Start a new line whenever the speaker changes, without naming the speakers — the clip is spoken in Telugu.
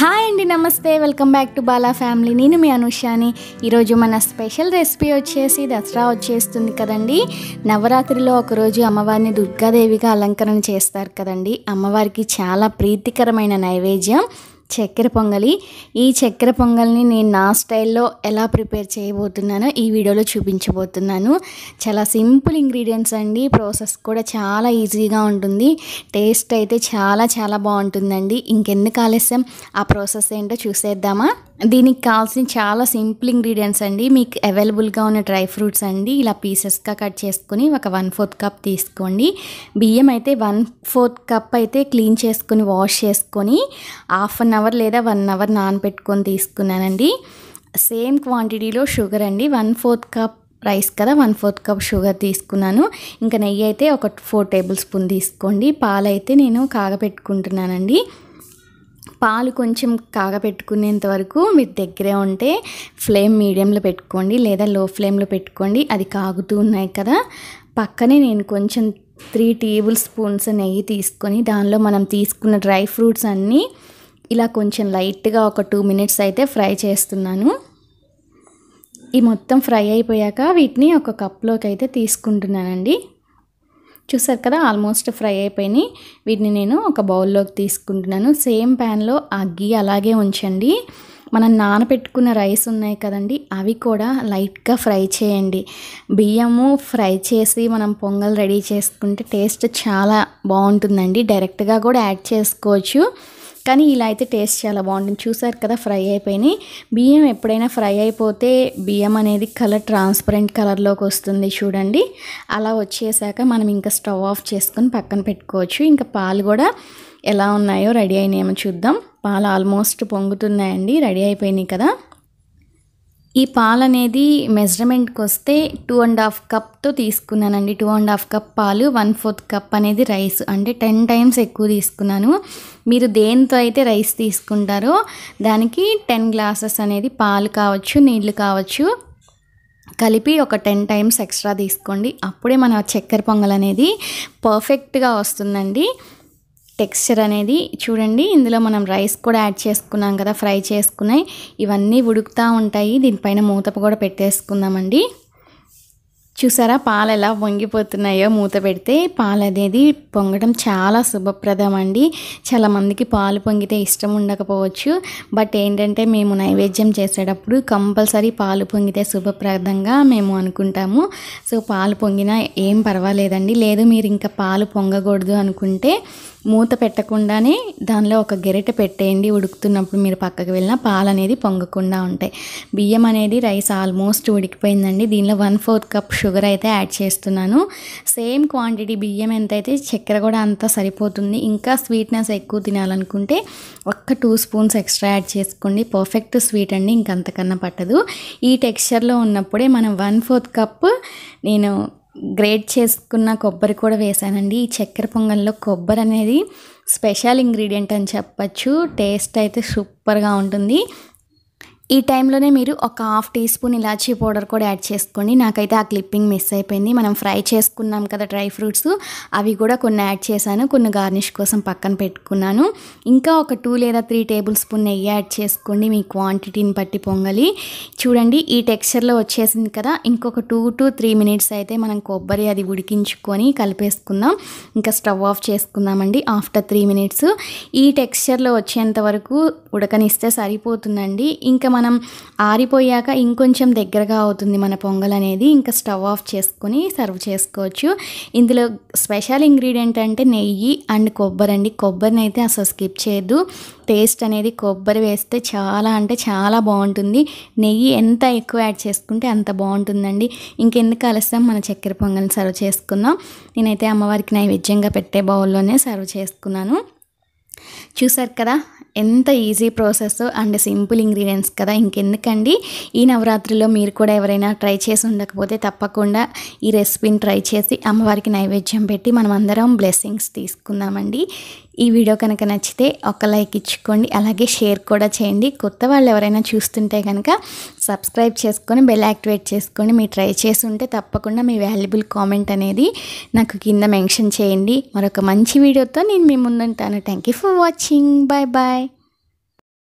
హాయ్ అండి నమస్తే welcome back to Bala family నేను మీ అనుషాని ఈరోజు మన స్పెషల్ రెసిపీ వచ్చేసి దసరా వచ్చేస్తుంది కదండి నవరాత్రిలో ఒకరోజు అమ్మవారిని దుర్గాదేవిగా అలంకరణ చేస్తారు కదండి అమ్మవారికి చాలా ప్రీతికరమైన నైవేద్యం చక్కెర పొంగలి ఈ చక్కెర పొంగల్ని నేను నా స్టైల్లో ఎలా ప్రిపేర్ చేయబోతున్నానో ఈ వీడియోలో చూపించబోతున్నాను చాలా సింపుల్ ఇంగ్రీడియంట్స్ అండి ప్రాసెస్ కూడా చాలా ఈజీగా ఉంటుంది టేస్ట్ అయితే చాలా చాలా బాగుంటుందండి ఇంకెందుకు ఆలస్యం ఆ ప్రాసెస్ ఏంటో చూసేద్దామా దీనికి కావాల్సిన చాలా సింపుల్ ఇంగ్రీడియంట్స్ అండి మీకు అవైలబుల్గా ఉన్న డ్రై ఫ్రూట్స్ అండి ఇలా పీసెస్గా కట్ చేసుకుని ఒక వన్ ఫోర్త్ కప్ తీసుకోండి బియ్యం అయితే వన్ ఫోర్త్ కప్ అయితే క్లీన్ చేసుకుని వాష్ చేసుకొని హాఫ్ అన్ అవర్ లేదా వన్ అవర్ నానబెట్టుకొని తీసుకున్నానండి సేమ్ క్వాంటిటీలో షుగర్ అండి వన్ ఫోర్త్ కప్ రైస్ కదా వన్ ఫోర్త్ కప్ షుగర్ తీసుకున్నాను ఇంకా నెయ్యి అయితే ఒక ఫోర్ టేబుల్ స్పూన్ తీసుకోండి పాలైతే నేను కాగపెట్టుకుంటున్నానండి పాలు కొంచెం కాగపెట్టుకునేంత వరకు మీరు దగ్గరే ఉంటే ఫ్లేమ్ మీడియంలో పెట్టుకోండి లేదా లో ఫ్లేమ్లో పెట్టుకోండి అది కాగుతూ ఉన్నాయి కదా పక్కనే నేను కొంచెం త్రీ టేబుల్ స్పూన్స్ నెయ్యి తీసుకొని దానిలో మనం తీసుకున్న డ్రై ఫ్రూట్స్ అన్నీ ఇలా కొంచెం లైట్గా ఒక టూ మినిట్స్ అయితే ఫ్రై చేస్తున్నాను ఈ మొత్తం ఫ్రై అయిపోయాక వీటిని ఒక కప్లోకి అయితే తీసుకుంటున్నానండి చూసారు కదా ఆల్మోస్ట్ ఫ్రై అయిపోయినాయి వీటిని నేను ఒక బౌల్లోకి తీసుకుంటున్నాను సేమ్ ప్యాన్లో ఆ గీ అలాగే ఉంచండి మనం నానబెట్టుకున్న రైస్ ఉన్నాయి కదండి అవి కూడా లైట్గా ఫ్రై చేయండి బియ్యము ఫ్రై చేసి మనం పొంగల్ రెడీ చేసుకుంటే టేస్ట్ చాలా బాగుంటుందండి డైరెక్ట్గా కూడా యాడ్ చేసుకోవచ్చు కానీ ఇలా అయితే టేస్ట్ చాలా బాగుంటుంది చూసారు కదా ఫ్రై అయిపోయినాయి బియ్యం ఎప్పుడైనా ఫ్రై అయిపోతే బియ్యం అనేది కలర్ ట్రాన్స్పరెంట్ కలర్లోకి వస్తుంది చూడండి అలా వచ్చేసాక మనం ఇంకా స్టవ్ ఆఫ్ చేసుకొని పక్కన పెట్టుకోవచ్చు ఇంకా పాలు కూడా ఎలా ఉన్నాయో రెడీ అయినాయేమో చూద్దాం పాలు ఆల్మోస్ట్ పొంగుతున్నాయండి రెడీ అయిపోయినాయి కదా ఈ పాలు అనేది మెజర్మెంట్కి వస్తే టూ అండ్ హాఫ్ కప్తో తీసుకున్నానండి టూ అండ్ హాఫ్ కప్ పాలు వన్ ఫోర్త్ కప్ అనేది రైస్ అంటే టెన్ టైమ్స్ ఎక్కువ తీసుకున్నాను మీరు దేంతో అయితే రైస్ తీసుకుంటారో దానికి టెన్ గ్లాసెస్ అనేది పాలు కావచ్చు నీళ్లు కావచ్చు కలిపి ఒక టెన్ టైమ్స్ ఎక్స్ట్రా తీసుకోండి అప్పుడే మన చక్కెర పొంగల్ అనేది పర్ఫెక్ట్గా వస్తుందండి టెక్స్చర్ అనేది చూడండి ఇందులో మనం రైస్ కూడా యాడ్ చేసుకున్నాం కదా ఫ్రై చేసుకున్నాయి ఇవన్నీ ఉడుకుతూ ఉంటాయి దీనిపైన మూతపు కూడా పెట్టేసుకుందామండి చూసారా పాలు ఎలా పొంగిపోతున్నాయో మూత పెడితే పాలు అనేది పొంగడం చాలా శుభప్రదం అండి చాలామందికి పాలు పొంగితే ఇష్టం ఉండకపోవచ్చు బట్ ఏంటంటే మేము నైవేద్యం చేసేటప్పుడు కంపల్సరీ పాలు పొంగితే శుభప్రదంగా మేము అనుకుంటాము సో పాలు పొంగినా ఏం పర్వాలేదండి లేదు మీరు ఇంకా పాలు పొంగకూడదు అనుకుంటే మూత పెట్టకుండానే దానిలో ఒక గెరెట పెట్టేయండి ఉడుకుతున్నప్పుడు మీరు పక్కకు వెళ్ళినా పాలు అనేది పొంగకుండా ఉంటాయి బియ్యం అనేది రైస్ ఆల్మోస్ట్ ఉడికిపోయిందండి దీనిలో వన్ ఫోర్త్ కప్ షుగర్ అయితే యాడ్ చేస్తున్నాను సేమ్ క్వాంటిటీ బియ్యం ఎంత అయితే చక్కెర కూడా అంత సరిపోతుంది ఇంకా స్వీట్నెస్ ఎక్కువ తినాలనుకుంటే ఒక్క టూ స్పూన్స్ ఎక్స్ట్రా యాడ్ చేసుకోండి పర్ఫెక్ట్ స్వీట్ అండి ఇంకంతకన్నా పట్టదు ఈ టెక్స్చర్లో ఉన్నప్పుడే మనం వన్ ఫోర్త్ కప్ నేను గ్రేట్ చేసుకున్న కొబ్బరి కూడా వేసానండి ఈ చక్కెర పొంగల్లో కొబ్బరి అనేది స్పెషల్ ఇంగ్రీడియంట్ అని చెప్పచ్చు టేస్ట్ అయితే సూపర్గా ఉంటుంది ఈ టైంలోనే మీరు ఒక హాఫ్ టీ స్పూన్ ఇలాచీ పౌడర్ కూడా యాడ్ చేసుకోండి నాకైతే ఆ క్లిప్పింగ్ మిస్ అయిపోయింది మనం ఫ్రై చేసుకున్నాం కదా డ్రై ఫ్రూట్స్ అవి కూడా కొన్ని యాడ్ చేశాను కొన్ని గార్నిష్ కోసం పక్కన పెట్టుకున్నాను ఇంకా ఒక టూ లేదా త్రీ టేబుల్ స్పూన్ నెయ్యి యాడ్ చేసుకోండి మీ క్వాంటిటీని బట్టి పొంగలి చూడండి ఈ టెక్స్చర్లో వచ్చేసింది కదా ఇంకొక టూ టు త్రీ మినిట్స్ అయితే మనం కొబ్బరి అది ఉడికించుకొని కలిపేసుకుందాం ఇంకా స్టవ్ ఆఫ్ చేసుకుందామండి ఆఫ్టర్ త్రీ మినిట్స్ ఈ టెక్స్చర్లో వచ్చేంత వరకు ఉడకనిస్తే సరిపోతుందండి ఇంకా మనం ఆరిపోయాక ఇంకొంచెం దగ్గరగా అవుతుంది మన పొంగల్ అనేది ఇంకా స్టవ్ ఆఫ్ చేసుకొని సర్వ్ చేసుకోవచ్చు ఇందులో స్పెషల్ ఇంగ్రీడియంట్ అంటే నెయ్యి అండ్ కొబ్బరి అండి కొబ్బరిని అయితే అసలు స్కిప్ చేయద్దు టేస్ట్ అనేది కొబ్బరి వేస్తే చాలా అంటే చాలా బాగుంటుంది నెయ్యి ఎంత ఎక్కువ యాడ్ చేసుకుంటే అంత బాగుంటుందండి ఇంకెందుకు కలుస్తాం మన చక్కెర పొంగల్ని సర్వ్ చేసుకుందాం నేనైతే అమ్మవారికి నైవేద్యంగా పెట్టే బౌల్లోనే సర్వ్ చేసుకున్నాను చూసారు కదా ఎంత easy process and simple ingredients కదా ఇంకెందుకండి ఈ నవరాత్రిలో మీరు కూడా ఎవరైనా ట్రై చేసి ఉండకపోతే తప్పకుండా ఈ రెసిపీని ట్రై చేసి అమ్మవారికి నైవేద్యం పెట్టి మనం అందరం బ్లెస్సింగ్స్ తీసుకుందామండి ఈ వీడియో కనుక నచ్చితే ఒక లైక్ ఇచ్చుకోండి అలాగే షేర్ కూడా చేయండి కొత్త వాళ్ళు ఎవరైనా చూస్తుంటే కనుక సబ్స్క్రైబ్ చేసుకొని బెల్ యాక్టివేట్ చేసుకొని మీరు ట్రై చేసి ఉంటే తప్పకుండా మీ వాల్యుబుల్ కామెంట్ అనేది నాకు కింద మెన్షన్ చేయండి మరొక మంచి వీడియోతో నేను మీ ముందుంటాను thank you for watching bye bye